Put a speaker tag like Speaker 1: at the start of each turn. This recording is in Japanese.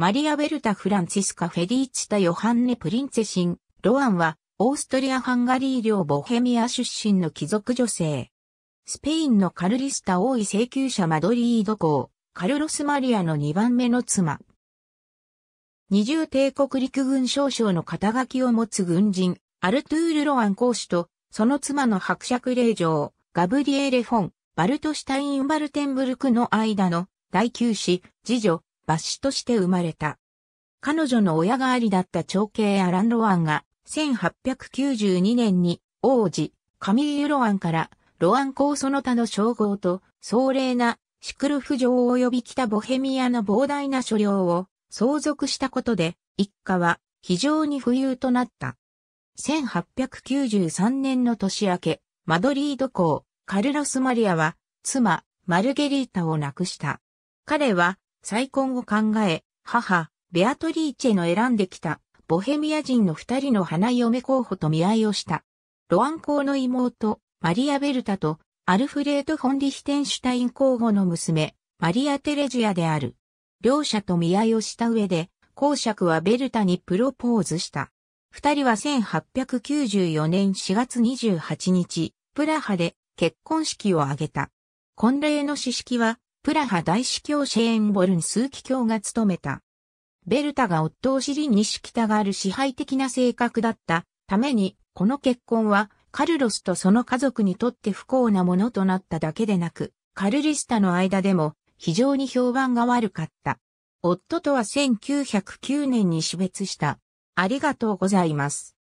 Speaker 1: マリア・ベルタ・フランチスカ・フェリーチタ・ヨハンネ・プリンツェシン、ロアンは、
Speaker 2: オーストリア・ハンガリー領ボヘミア出身の貴族女性。スペインのカルリスタ王位請求者マドリード公、カルロス・マリアの2番目の妻。二重帝国陸軍少将の肩書きを持つ軍人、アルトゥール・ロアン公使と、その妻の伯爵令嬢、ガブリエーレ・フォン、バルトシュタイン・バルテンブルクの間の、第9子、次女、罰子として生まれた。彼女の親代わりだった長兄アラン・ロアンが、1892年に王子、カミーユ・ロアンから、ロアン公その他の称号と、壮麗なシクルフ城及び北ボヘミアの膨大な所領を相続したことで、一家は非常に富裕となった。1893年の年明け、マドリード公、カルロス・マリアは、妻、マルゲリータを亡くした。彼は、再婚を考え、母、ベアトリーチェの選んできた、ボヘミア人の二人の花嫁候補と見合いをした。ロアン公の妹、マリア・ベルタと、アルフレート・フォン・リヒテンシュタイン候補の娘、マリア・テレジアである。両者と見合いをした上で、公爵はベルタにプロポーズした。二人は1894年4月28日、プラハで結婚式を挙げた。婚礼の詩式はプラハ大司教シェーンボルン枢機卿が務めた。ベルタが夫を知に敷きたがる支配的な性格だったために、この結婚はカルロスとその家族にとって不幸なものとなっただけでなく、カルリスタの間でも非常に評判が悪かった。夫
Speaker 1: とは1909年に死別した。ありがとうございます。